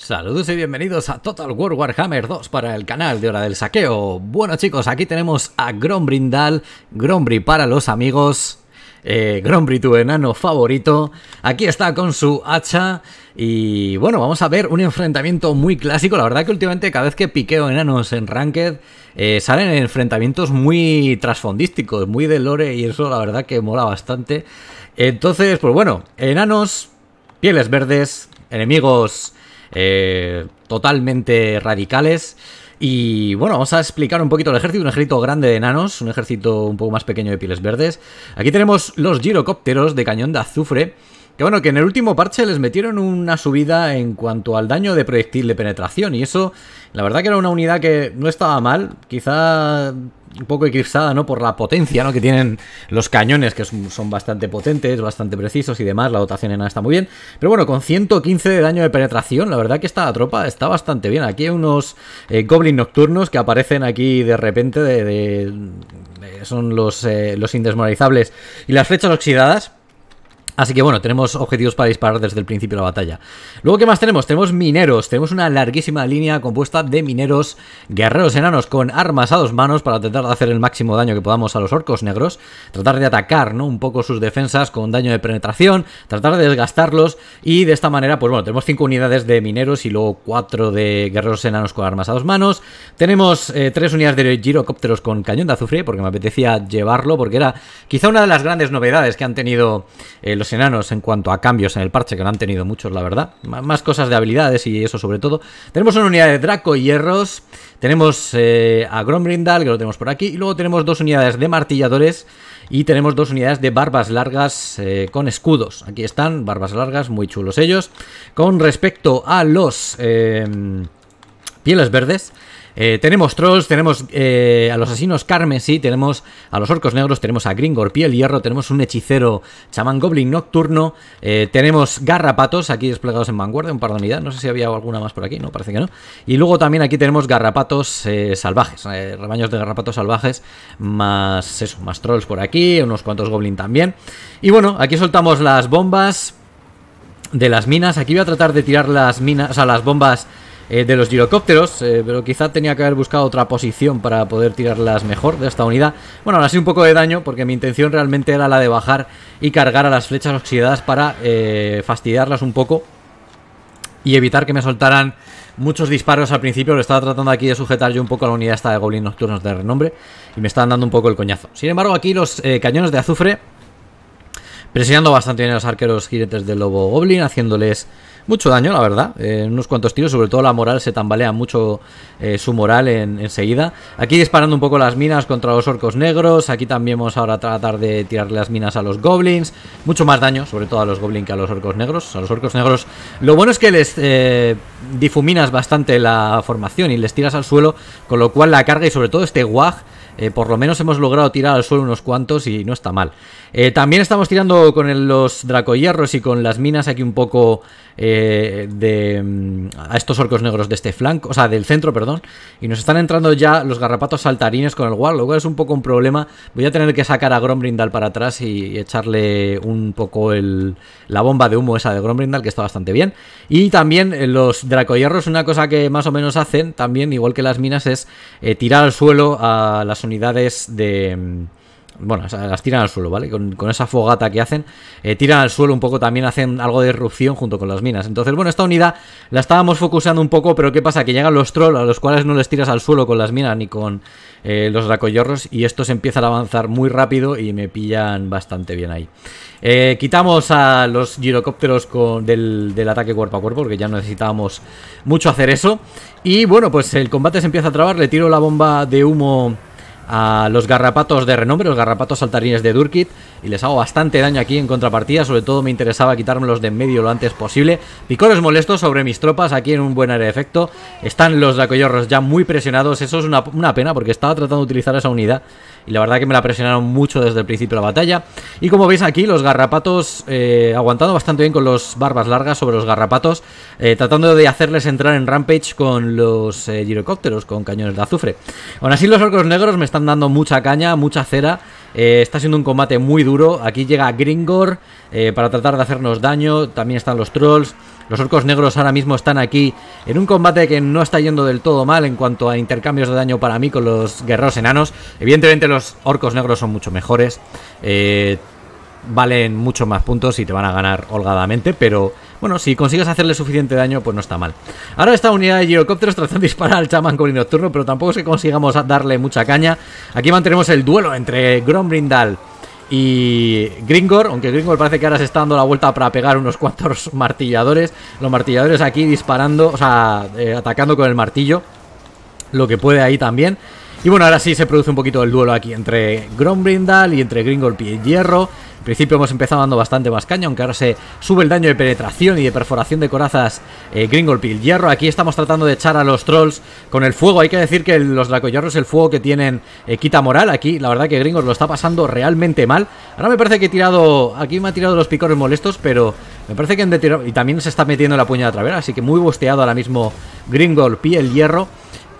Saludos y bienvenidos a Total War Warhammer 2 para el canal de Hora del Saqueo. Bueno chicos, aquí tenemos a Grombrindal, Grombri para los amigos, eh, Grombri tu enano favorito. Aquí está con su hacha y bueno, vamos a ver un enfrentamiento muy clásico. La verdad que últimamente cada vez que piqueo enanos en Ranked eh, salen enfrentamientos muy trasfondísticos, muy de lore y eso la verdad que mola bastante. Entonces, pues bueno, enanos, pieles verdes, enemigos eh, totalmente radicales. Y bueno, vamos a explicar un poquito el ejército, un ejército grande de enanos, un ejército un poco más pequeño de pieles verdes. Aquí tenemos los girocópteros de cañón de azufre, que bueno, que en el último parche les metieron una subida en cuanto al daño de proyectil de penetración. Y eso, la verdad que era una unidad que no estaba mal. Quizá un poco eclipsada, ¿no? Por la potencia, ¿no? Que tienen los cañones, que son bastante potentes, bastante precisos y demás. La dotación en está muy bien. Pero bueno, con 115 de daño de penetración, la verdad que esta tropa está bastante bien. Aquí hay unos eh, goblins nocturnos que aparecen aquí de repente. De, son los, eh, los indesmoralizables y las flechas oxidadas Así que bueno, tenemos objetivos para disparar desde el principio de la batalla. Luego, ¿qué más tenemos? Tenemos mineros. Tenemos una larguísima línea compuesta de mineros guerreros enanos con armas a dos manos para tratar de hacer el máximo daño que podamos a los orcos negros. Tratar de atacar, ¿no? Un poco sus defensas con daño de penetración. Tratar de desgastarlos. Y de esta manera, pues bueno, tenemos cinco unidades de mineros y luego cuatro de guerreros enanos con armas a dos manos. Tenemos 3 eh, unidades de girocópteros con cañón de azufre porque me apetecía llevarlo porque era quizá una de las grandes novedades que han tenido eh, los enanos en cuanto a cambios en el parche, que no han tenido muchos, la verdad. más cosas de habilidades y eso sobre todo. Tenemos una unidad de Draco y Hierros. Tenemos eh, a Grombrindal, que lo tenemos por aquí. Y luego tenemos dos unidades de martilladores. Y tenemos dos unidades de barbas largas eh, con escudos. Aquí están, barbas largas, muy chulos ellos. Con respecto a los eh, pieles verdes. Eh, tenemos Trolls, tenemos eh, a los asinos carmesí, tenemos a los orcos negros, tenemos a Gringor, piel hierro, tenemos un hechicero chamán goblin nocturno, eh, tenemos garrapatos aquí desplegados en vanguardia, un par de unidades, no sé si había alguna más por aquí, no, parece que no. Y luego también aquí tenemos garrapatos salvajes, rebaños de garrapatos salvajes, más eso, más trolls por aquí, unos cuantos goblin también. Y bueno, aquí soltamos las bombas de las minas, aquí voy a tratar de tirar las minas, o las bombas eh, de los girocópteros, eh, pero quizá tenía que haber buscado otra posición para poder tirarlas mejor de esta unidad. Bueno, ahora sí un poco de daño, porque mi intención realmente era la de bajar y cargar a las flechas oxidadas para eh, fastidiarlas un poco y evitar que me soltaran muchos disparos al principio. Lo estaba tratando aquí de sujetar yo un poco a la unidad esta de Goblin Nocturnos de renombre y me estaban dando un poco el coñazo. Sin embargo, aquí los cañones de azufre presionando bastante bien a los arqueros jiretes del Lobo Goblin, haciéndoles mucho daño, la verdad. Eh, unos cuantos tiros, sobre todo la moral, se tambalea mucho eh, su moral enseguida. aquí disparando un poco las minas contra los orcos negros. Aquí también vamos ahora a tratar de tirarle las minas a los goblins. Mucho más daño, sobre todo a los goblins que a los orcos negros. A los orcos negros lo bueno es que les eh, difuminas bastante la formación y les tiras al suelo, con lo cual la carga y sobre todo este guag eh, por lo menos hemos logrado tirar al suelo unos cuantos y no está mal. Eh, también estamos tirando con los dracoyerros y con las minas aquí un poco eh, de... Mm, a estos orcos negros de este flanco, o sea, del centro, perdón. Y nos están entrando ya los garrapatos saltarines con el war, lo cual es un poco un problema. Voy a tener que sacar a Grombrindal para atrás y, echarle un poco la bomba de humo esa de Grombrindal, que está bastante bien. Y también los es una cosa que más o menos hacen, también, igual que las minas, es tirar al suelo a las unidades de mm, bueno, las tiran al suelo, ¿vale? Con, esa fogata que hacen, eh, tiran al suelo un poco, también hacen algo de erupción junto con las minas. Entonces, bueno, esta unidad la estábamos focusando un poco, pero ¿qué pasa? Que llegan los trolls a los cuales no les tiras al suelo con las minas ni con eh, los racoyorros y estos empiezan a avanzar muy rápido y me pillan bastante bien ahí. Eh, quitamos a los girocópteros del, ataque cuerpo a cuerpo porque ya no necesitábamos mucho hacer eso. Y bueno, pues el combate se empieza a trabar, le tiro la bomba de humo a los garrapatos de renombre, los garrapatos saltarines de Durkit, y les hago bastante daño aquí en contrapartida, sobre todo me interesaba quitármelos de en medio lo antes posible. Picores molestos sobre mis tropas, aquí en un buen área de efecto. Están los dracoyorros ya muy presionados, eso es una, una pena porque estaba tratando de utilizar esa unidad y la verdad que me la presionaron mucho desde el principio de la batalla. Y como veis aquí, los garrapatos eh, aguantando bastante bien con los barbas largas sobre los garrapatos, eh, tratando de hacerles entrar en rampage con los helicópteros eh, con cañones de azufre. Aún así, los orcos negros me están dando mucha caña, mucha cera. está siendo un combate muy duro. Aquí llega Gringor para tratar de hacernos daño. También están los trolls. Los orcos negros ahora mismo están aquí en un combate que no está yendo del todo mal en cuanto a intercambios de daño para mí con los guerreros enanos. Evidentemente los orcos negros son mucho mejores. Eh, valen mucho más puntos y te van a ganar holgadamente, pero bueno, si consigues hacerle suficiente daño, pues no está mal. Ahora esta unidad de helicópteros tratan de disparar al chamán con el nocturno, pero tampoco es que consigamos darle mucha caña. Aquí mantenemos el duelo entre Grombrindal. Y Gringor, aunque Gringor parece que ahora se está dando la vuelta para pegar unos cuantos martilladores. Los martilladores aquí disparando, o sea, eh, atacando con el martillo. Lo que puede ahí también. Y bueno, ahora sí se produce un poquito el duelo aquí entre Grombrindal y entre Gringor y Hierro. En principio hemos empezado dando bastante más caña, aunque ahora se sube el daño de penetración y de perforación de corazas eh, el Hierro, aquí estamos tratando de echar a los trolls con el fuego. Hay que decir que los dracoyarros, el fuego que tienen, eh, quita moral. Aquí la verdad que Gringos lo está pasando realmente mal. Ahora me parece que he tirado, aquí me ha tirado los picores molestos, pero me parece que han de tirar... Y también se está metiendo la puña de travera, así que muy bosteado ahora mismo Gringolpi el hierro.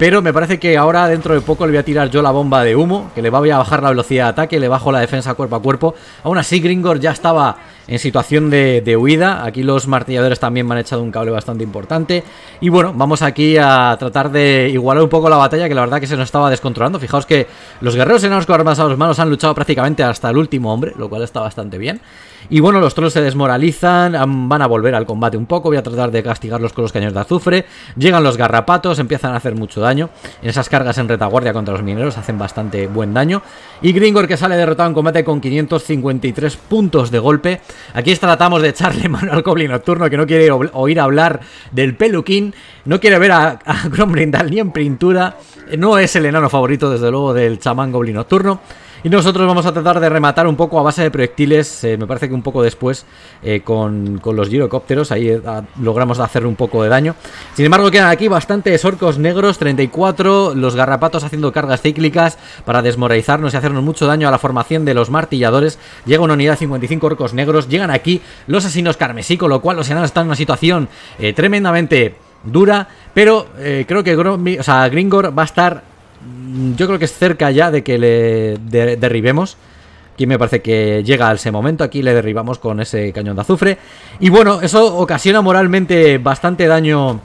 Pero me parece que ahora dentro de poco le voy a tirar yo la bomba de humo, que le voy a bajar la velocidad de ataque, le bajo la defensa cuerpo a cuerpo. Aún así, Gringor ya estaba en situación de, huida. Aquí los martilladores también me han echado un cable bastante importante. Y bueno, vamos aquí a tratar de igualar un poco la batalla, que la verdad que se nos estaba descontrolando. Fijaos que los guerreros enanos con armas a los manos han luchado prácticamente hasta el último hombre, lo cual está bastante bien. Y bueno, los trolls se desmoralizan, van a volver al combate un poco, voy a tratar de castigarlos con los cañones de azufre. Llegan los garrapatos, empiezan a hacer mucho daño en esas cargas en retaguardia contra los mineros hacen bastante buen daño. Y Gringor que sale derrotado en combate con 553 puntos de golpe. Aquí tratamos de echarle mano al Goblin Nocturno que no quiere oír hablar del peluquín. No quiere ver a, a Grombrindal ni en pintura. Eh, no es el enano favorito desde luego del chamán Goblin Nocturno. Y nosotros vamos a tratar de rematar un poco a base de proyectiles, eh, me parece que un poco después, eh, con, los girocópteros, ahí eh, logramos hacer un poco de daño. Sin embargo, quedan aquí bastantes orcos negros, 34, los garrapatos haciendo cargas cíclicas para desmoralizarnos y hacernos mucho daño a la formación de los martilladores. Llega una unidad 55 orcos negros, llegan aquí los asinos carmesí, con lo cual los enanos están en una situación tremendamente dura, pero creo que Gringor va a estar Mm, yo creo que es cerca ya de que le derribemos. Aquí me parece que llega a ese momento. Aquí le derribamos con ese cañón de azufre. Y bueno, eso ocasiona moralmente bastante daño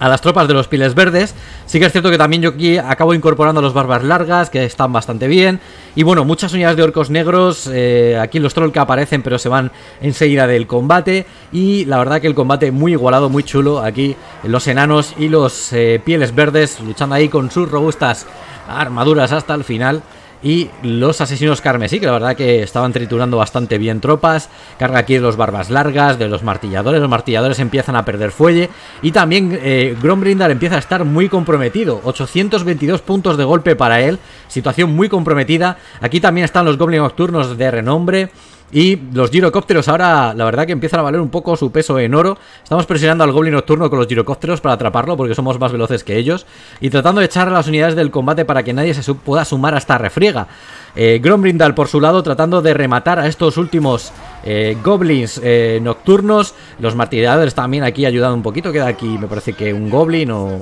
a las tropas de los pieles Verdes. Sí que es cierto que también yo aquí acabo incorporando a los Barbas Largas, que están bastante bien. Y bueno, muchas unidades de orcos negros, eh, aquí los troll que aparecen, pero se van enseguida del combate. Y la verdad que el combate muy igualado, muy chulo. Aquí los enanos y los eh, Pieles Verdes luchando ahí con sus robustas armaduras hasta el final y los asesinos carmesí, que la verdad que estaban triturando bastante bien tropas. Carga aquí de los barbas largas, de los martilladores. Los martilladores empiezan a perder fuelle. Y también eh, Grombrindar empieza a estar muy comprometido. 822 puntos de golpe para él. Situación muy comprometida. Aquí también están los goblins nocturnos de renombre. Y los girocópteros ahora, la verdad que empiezan a valer un poco su peso en oro. Estamos presionando al Goblin Nocturno con los girocópteros para atraparlo porque somos más veloces que ellos. Y tratando de echar a las unidades del combate para que nadie se pueda sumar a esta refriega. Eh, Grombrindal por su lado tratando de rematar a estos últimos eh, Goblins eh, Nocturnos. Los martilladores también aquí ayudando un poquito. Queda aquí me parece que un Goblin o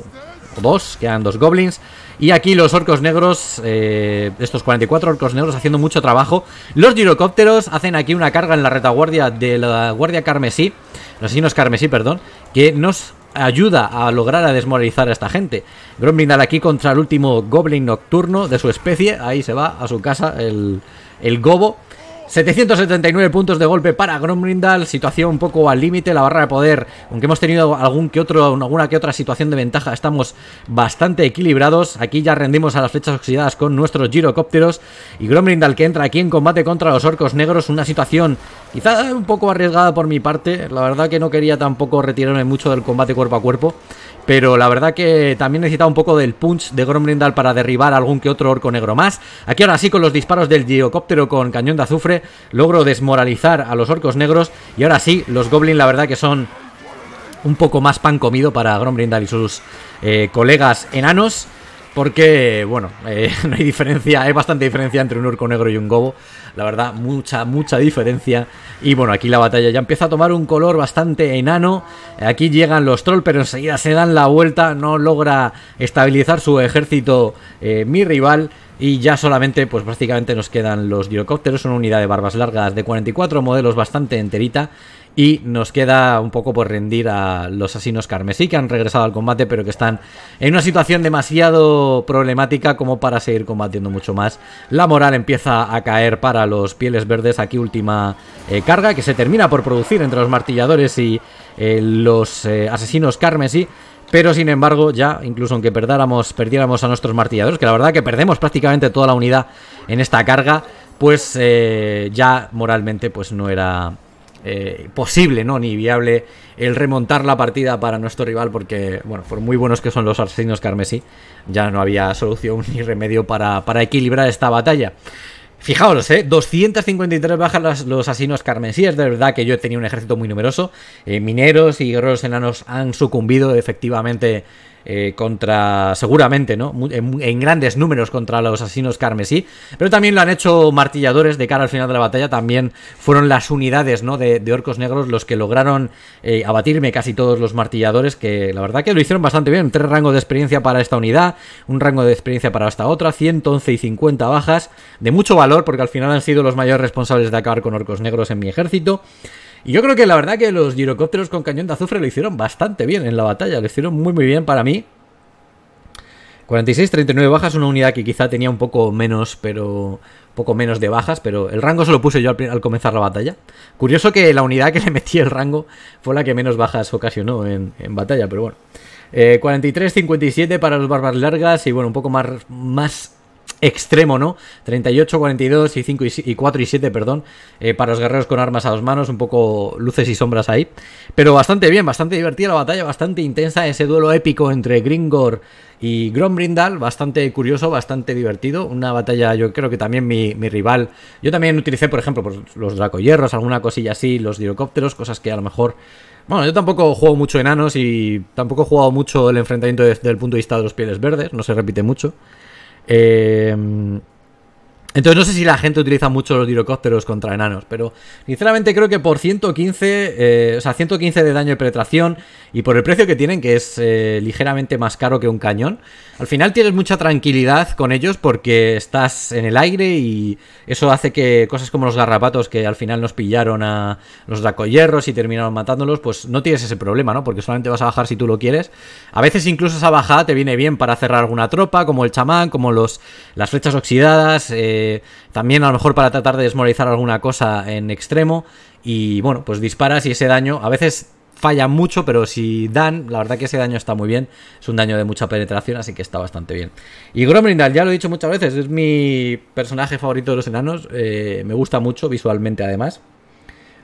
dos. Quedan dos Goblins. Y aquí los orcos negros, eh, estos 44 orcos negros haciendo mucho trabajo. Los girocópteros hacen aquí una carga en la retaguardia de la guardia carmesí, los signos carmesí, perdón, que nos ayuda a lograr a desmoralizar a esta gente. Gromblindar aquí contra el último goblin nocturno de su especie, ahí se va a su casa el, el gobo. 779 puntos de golpe para Gromrindal, situación un poco al límite, la barra de poder, aunque hemos tenido algún que otro, alguna que otra situación de ventaja, estamos bastante equilibrados, aquí ya rendimos a las flechas oxidadas con nuestros girocópteros y Gromrindal que entra aquí en combate contra los orcos negros, una situación quizá un poco arriesgada por mi parte, la verdad que no quería tampoco retirarme mucho del combate cuerpo a cuerpo, pero la verdad que también necesitaba un poco del punch de Gromrindal para derribar algún que otro orco negro más, aquí ahora sí con los disparos del girocóptero con cañón de azufre, logro desmoralizar a los orcos negros y ahora sí, los goblins la verdad que son un poco más pan comido para Grombrindal y sus eh, colegas enanos. Porque, bueno, eh, no hay diferencia, hay bastante diferencia entre un orco negro y un gobo. La verdad, mucha, mucha diferencia. Y bueno, aquí la batalla ya empieza a tomar un color bastante enano. Aquí llegan los trolls, pero enseguida se dan la vuelta. No logra estabilizar su ejército eh, mi rival. Y ya solamente, pues prácticamente nos quedan los girocópteros. Una unidad de barbas largas de 44 modelos bastante enterita. Y nos queda un poco por rendir a los asesinos carmesí que han regresado al combate, pero que están en una situación demasiado problemática como para seguir combatiendo mucho más. La moral empieza a caer para los pieles verdes. Aquí última eh, carga que se termina por producir entre los martilladores y eh, los eh, asesinos carmesí. Pero sin embargo, ya, incluso aunque perdáramos, perdiéramos a nuestros martilladores, que la verdad que perdemos prácticamente toda la unidad en esta carga, pues ya moralmente pues no era eh, posible, ¿no? Ni viable el remontar la partida para nuestro rival porque, bueno, por muy buenos que son los asinos carmesí, ya no había solución ni remedio para, para equilibrar esta batalla. Fijaos, ¿eh? 253 bajas los asinos Es De verdad que yo he tenía un ejército muy numeroso. Eh, mineros y guerreros enanos han sucumbido efectivamente eh, contra, seguramente, ¿no? En, grandes números contra los asesinos carmesí, pero también lo han hecho martilladores de cara al final de la batalla, también fueron las unidades, ¿no? De, orcos negros los que lograron eh, abatirme casi todos los martilladores, que la verdad que lo hicieron bastante bien, tres rangos de experiencia para esta unidad, un rango de experiencia para esta otra, 111 y 50 bajas, de mucho valor, porque al final han sido los mayores responsables de acabar con orcos negros en mi ejército. Y yo creo que la verdad que los girocópteros con cañón de azufre lo hicieron bastante bien en la batalla. Lo hicieron muy, muy bien para mí. 46, 39 bajas, una unidad que quizá tenía un poco menos, pero poco menos de bajas, pero el rango se lo puse yo al, comenzar la batalla. Curioso que la unidad que le metí el rango fue la que menos bajas ocasionó en, batalla, pero bueno. 43, eh, 57 para los barbas largas y bueno, un poco más, más extremo, ¿no? 38, 42 y 5 y, 4 y 7, perdón, eh, para los guerreros con armas a dos manos, un poco luces y sombras ahí. Pero bastante bien, bastante divertida la batalla, bastante intensa ese duelo épico entre Gringor y Grombrindal, bastante curioso, bastante divertido. Una batalla, yo creo que también mi, rival. Yo también utilicé, por ejemplo, los dracoyerros, alguna cosilla así, los helicópteros cosas que a lo mejor. Bueno, yo tampoco juego mucho enanos y tampoco he jugado mucho el enfrentamiento desde el punto de vista de los pieles verdes, no se repite mucho. Eh, entonces no sé si la gente utiliza mucho los dirocópteros contra enanos, pero sinceramente creo que por 115, eh, o sea, 115 de daño de penetración y por el precio que tienen, que es eh, ligeramente más caro que un cañón, al final tienes mucha tranquilidad con ellos porque estás en el aire y eso hace que cosas como los garrapatos que al final nos pillaron a los dracoyerros y terminaron matándolos, pues no tienes ese problema, ¿no? Porque solamente vas a bajar si tú lo quieres. A veces incluso esa bajada te viene bien para cerrar alguna tropa, como el chamán, como los, las flechas oxidadas. Eh, también a lo mejor para tratar de desmoralizar alguna cosa en extremo. Y bueno, pues disparas y ese daño a veces falla mucho, pero si dan, la verdad que ese daño está muy bien. Es un daño de mucha penetración, así que está bastante bien. Y Grombrindal ya lo he dicho muchas veces, es mi personaje favorito de los enanos. Eh, me gusta mucho visualmente además.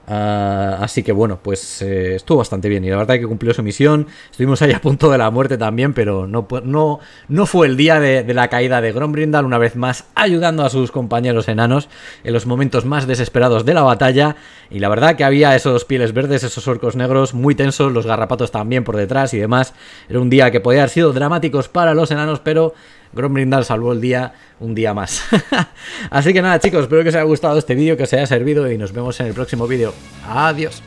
Ah, así que bueno, pues eh, estuvo bastante bien y la verdad que cumplió su misión. Estuvimos ahí a punto de la muerte también, pero no, no, no fue el día de, la caída de Grombrindal, una vez más ayudando a sus compañeros enanos en los momentos más desesperados de la batalla. Y la verdad que había esos pieles verdes, esos orcos negros muy tensos, los garrapatos también por detrás y demás. Era un día que podía haber sido dramáticos para los enanos, pero Grombrindal salvó el día un día más. Así que nada, chicos, espero que os haya gustado este vídeo, que os haya servido y nos vemos en el próximo vídeo. Adiós.